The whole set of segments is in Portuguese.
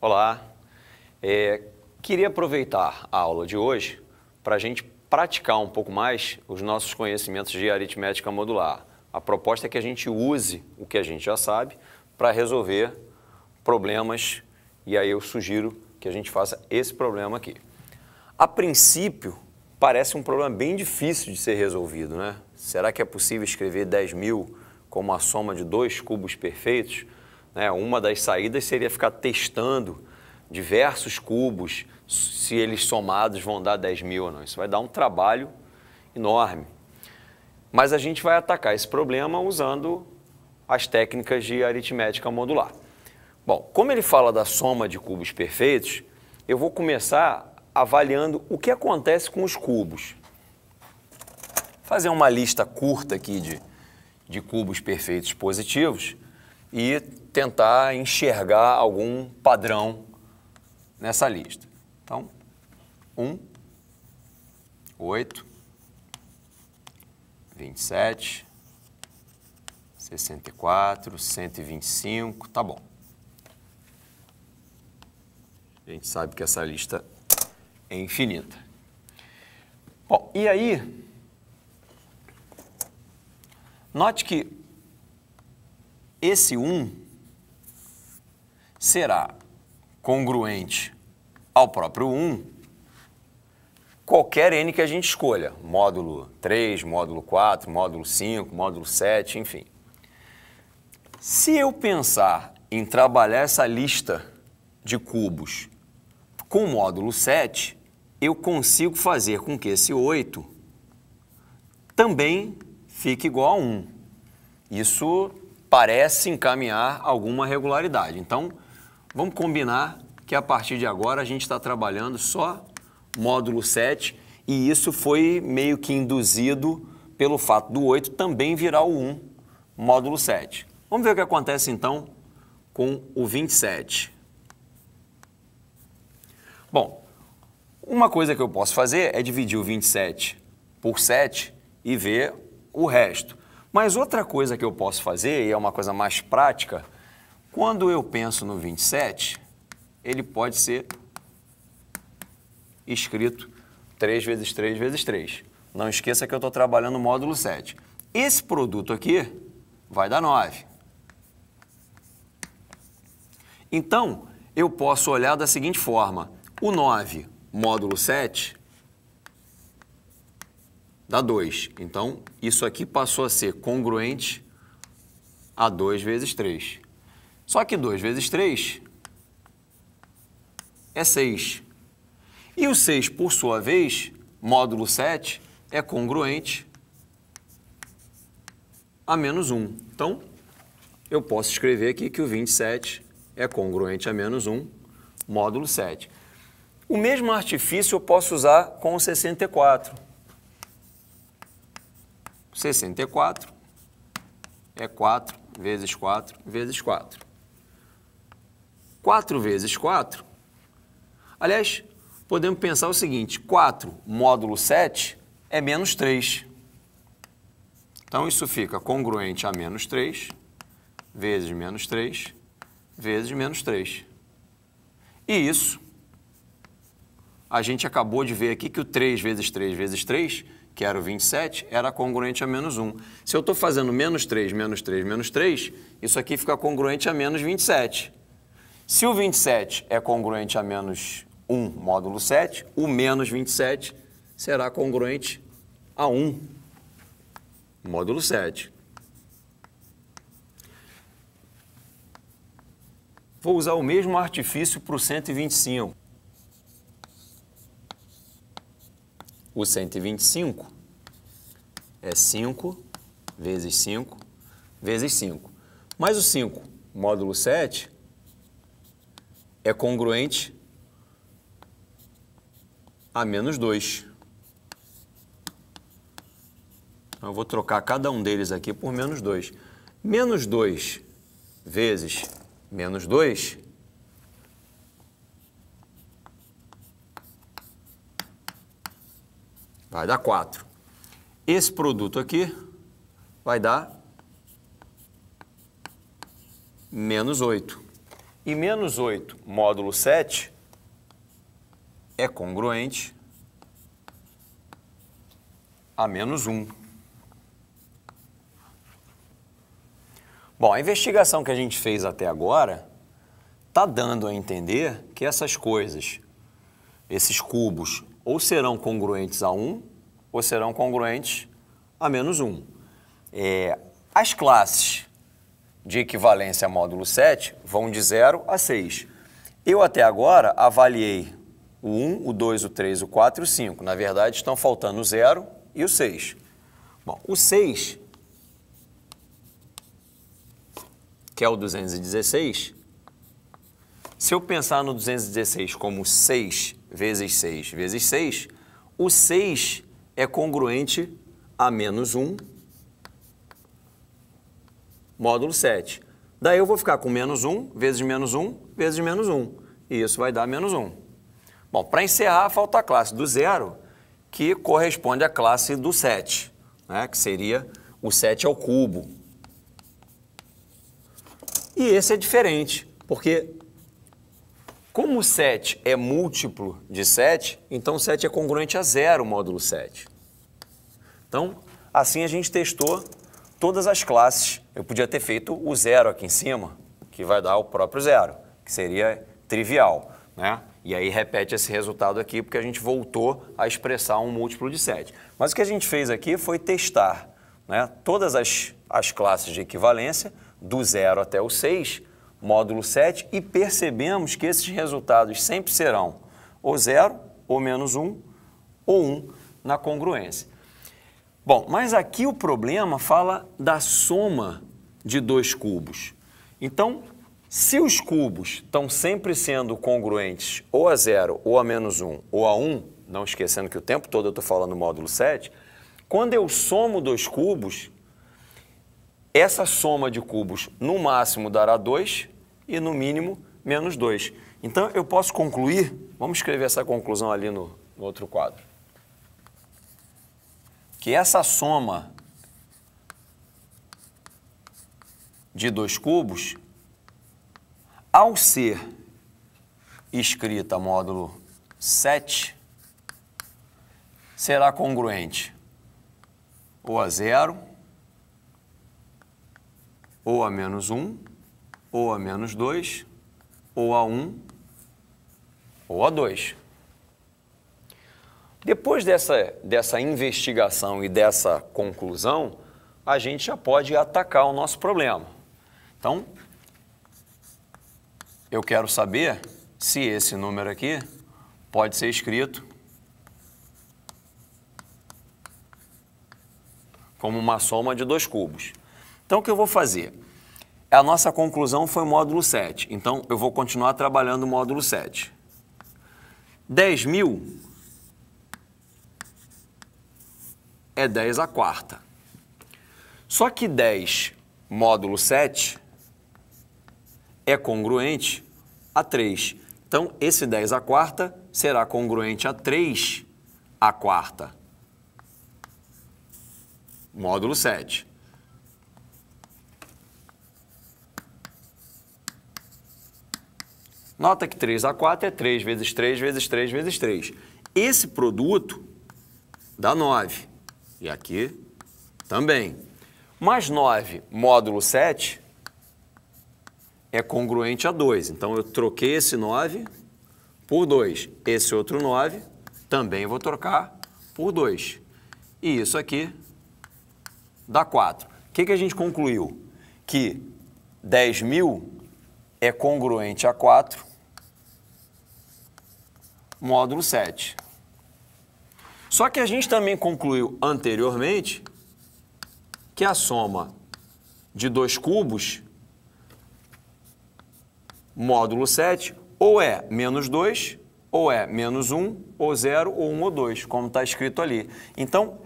Olá. É, queria aproveitar a aula de hoje para a gente praticar um pouco mais os nossos conhecimentos de aritmética modular. A proposta é que a gente use o que a gente já sabe para resolver problemas e aí eu sugiro que a gente faça esse problema aqui. A princípio, parece um problema bem difícil de ser resolvido, né? Será que é possível escrever 10 mil como a soma de dois cubos perfeitos? Né? Uma das saídas seria ficar testando diversos cubos, se eles somados vão dar 10 mil ou não. Isso vai dar um trabalho enorme. Mas a gente vai atacar esse problema usando as técnicas de aritmética modular. Bom, como ele fala da soma de cubos perfeitos, eu vou começar avaliando o que acontece com os cubos. Fazer uma lista curta aqui de, de cubos perfeitos positivos e tentar enxergar algum padrão nessa lista. Então, 1, 8, 27, 64, 125, tá bom. A gente sabe que essa lista é infinita. Bom, e aí, note que esse 1 será congruente ao próprio 1 qualquer n que a gente escolha, módulo 3, módulo 4, módulo 5, módulo 7, enfim. Se eu pensar em trabalhar essa lista de cubos com o módulo 7, eu consigo fazer com que esse 8 também fique igual a 1. Isso parece encaminhar alguma regularidade. Então, Vamos combinar que a partir de agora a gente está trabalhando só módulo 7 e isso foi meio que induzido pelo fato do 8 também virar o 1, módulo 7. Vamos ver o que acontece então com o 27. Bom, uma coisa que eu posso fazer é dividir o 27 por 7 e ver o resto. Mas outra coisa que eu posso fazer, e é uma coisa mais prática, quando eu penso no 27, ele pode ser escrito 3 vezes 3 vezes 3. Não esqueça que eu estou trabalhando o módulo 7. Esse produto aqui vai dar 9. Então, eu posso olhar da seguinte forma. O 9, módulo 7, dá 2. Então, isso aqui passou a ser congruente a 2 vezes 3. Só que 2 vezes 3 é 6. E o 6, por sua vez, módulo 7, é congruente a menos 1. Então, eu posso escrever aqui que o 27 é congruente a menos 1, módulo 7. O mesmo artifício eu posso usar com o 64. 64 é 4 vezes 4 vezes 4. 4 vezes 4. Aliás, podemos pensar o seguinte: 4 módulo 7 é menos 3. Então, isso fica congruente a menos 3 vezes menos 3 vezes menos 3. E isso, a gente acabou de ver aqui que o 3 vezes 3 vezes 3, que era o 27, era congruente a menos 1. Se eu estou fazendo menos 3, menos 3, menos 3, isso aqui fica congruente a menos 27. Se o 27 é congruente a menos 1 módulo 7, o menos 27 será congruente a 1 módulo 7. Vou usar o mesmo artifício para o 125. O 125 é 5 vezes 5 vezes 5. Mais o 5, módulo 7, é congruente a menos 2. Então, eu vou trocar cada um deles aqui por menos 2. Menos 2 vezes menos 2 vai dar 4. Esse produto aqui vai dar menos 8. E menos 8 módulo 7 é congruente a menos 1. Bom, a investigação que a gente fez até agora está dando a entender que essas coisas, esses cubos, ou serão congruentes a 1 ou serão congruentes a menos 1. É, as classes de equivalência módulo 7 vão de 0 a 6. Eu até agora avaliei o 1, o 2, o 3, o 4 e o 5. Na verdade, estão faltando o 0 e o 6. Bom, o 6, que é o 216, se eu pensar no 216 como 6 vezes 6 vezes 6, o 6 é congruente a menos 1 módulo 7. Daí eu vou ficar com menos 1, vezes menos 1, vezes menos 1. E isso vai dar menos 1. Bom, para encerrar, falta a classe do zero, que corresponde à classe do 7, né? que seria o 7 ao cubo. E esse é diferente, porque como 7 é múltiplo de 7, então 7 é congruente a zero módulo 7. Então, assim a gente testou todas as classes. Eu podia ter feito o zero aqui em cima, que vai dar o próprio zero, que seria trivial. Né? E aí repete esse resultado aqui, porque a gente voltou a expressar um múltiplo de 7. Mas o que a gente fez aqui foi testar né? todas as, as classes de equivalência, do zero até o 6, módulo 7, e percebemos que esses resultados sempre serão ou zero, ou menos 1, um, ou 1 um, na congruência. Bom, mas aqui o problema fala da soma de dois cubos. Então, se os cubos estão sempre sendo congruentes ou a zero, ou a menos um, ou a um, não esquecendo que o tempo todo eu estou falando módulo 7, quando eu somo dois cubos, essa soma de cubos no máximo dará 2 e no mínimo menos 2. Então eu posso concluir, vamos escrever essa conclusão ali no, no outro quadro que essa soma de dois cubos, ao ser escrita módulo 7, será congruente ou a zero, ou a menos 1, ou a menos 2, ou a 1, ou a 2. Depois dessa, dessa investigação e dessa conclusão, a gente já pode atacar o nosso problema. Então, eu quero saber se esse número aqui pode ser escrito como uma soma de dois cubos. Então, o que eu vou fazer? A nossa conclusão foi o módulo 7, então eu vou continuar trabalhando o módulo 7. 10 mil é 10 à quarta. Só que 10 módulo 7 é congruente a 3. Então, esse 10 à quarta será congruente a 3 à quarta. Módulo 7. Nota que 3 a 4 é 3 vezes 3 vezes 3 vezes 3. Esse produto dá 9. E aqui também. Mais 9 módulo 7 é congruente a 2. Então, eu troquei esse 9 por 2. Esse outro 9 também vou trocar por 2. E isso aqui dá 4. O que, que a gente concluiu? Que 10.000 é congruente a 4, módulo 7. Só que a gente também concluiu anteriormente que a soma de dois cubos, módulo 7, ou é menos 2, ou é menos 1, ou 0, ou 1 ou 2, como está escrito ali. Então,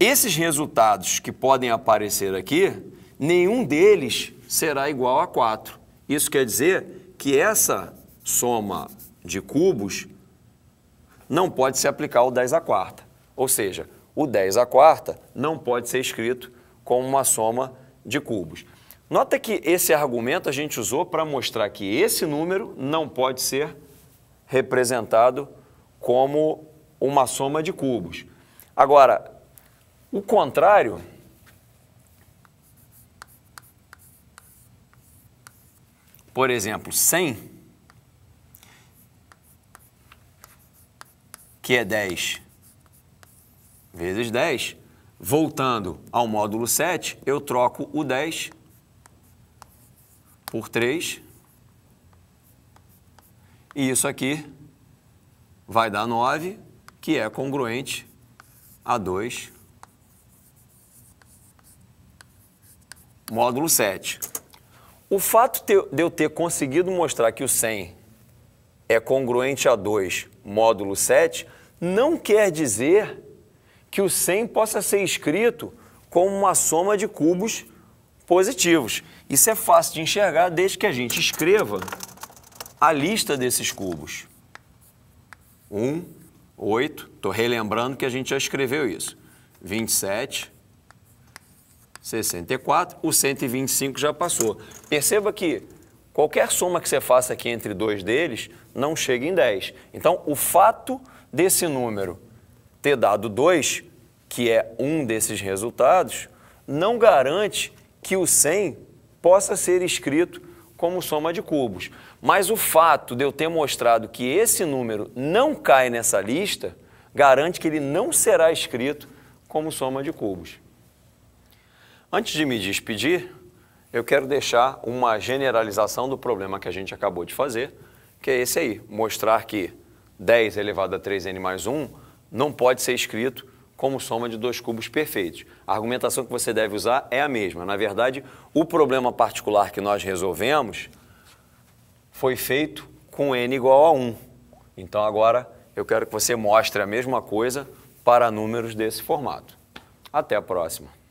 esses resultados que podem aparecer aqui, nenhum deles será igual a 4. Isso quer dizer que essa soma de cubos não pode se aplicar o 10 à quarta. Ou seja, o 10 à quarta não pode ser escrito como uma soma de cubos. Nota que esse argumento a gente usou para mostrar que esse número não pode ser representado como uma soma de cubos. Agora, o contrário Por exemplo, 100 que é 10 vezes 10. Voltando ao módulo 7, eu troco o 10 por 3. E isso aqui vai dar 9, que é congruente a 2 módulo 7. O fato de eu ter conseguido mostrar que o 100 é congruente a 2 módulo 7, não quer dizer que o 100 possa ser escrito como uma soma de cubos positivos. Isso é fácil de enxergar desde que a gente escreva a lista desses cubos. 1, 8, estou relembrando que a gente já escreveu isso. 27, 64, o 125 já passou. Perceba que qualquer soma que você faça aqui entre dois deles, não chega em 10. Então, o fato desse número ter dado 2, que é um desses resultados, não garante que o 100 possa ser escrito como soma de cubos. Mas o fato de eu ter mostrado que esse número não cai nessa lista garante que ele não será escrito como soma de cubos. Antes de me despedir, eu quero deixar uma generalização do problema que a gente acabou de fazer que é esse aí, mostrar que 10 elevado a 3n mais 1 não pode ser escrito como soma de dois cubos perfeitos. A argumentação que você deve usar é a mesma. Na verdade, o problema particular que nós resolvemos foi feito com n igual a 1. Então agora eu quero que você mostre a mesma coisa para números desse formato. Até a próxima!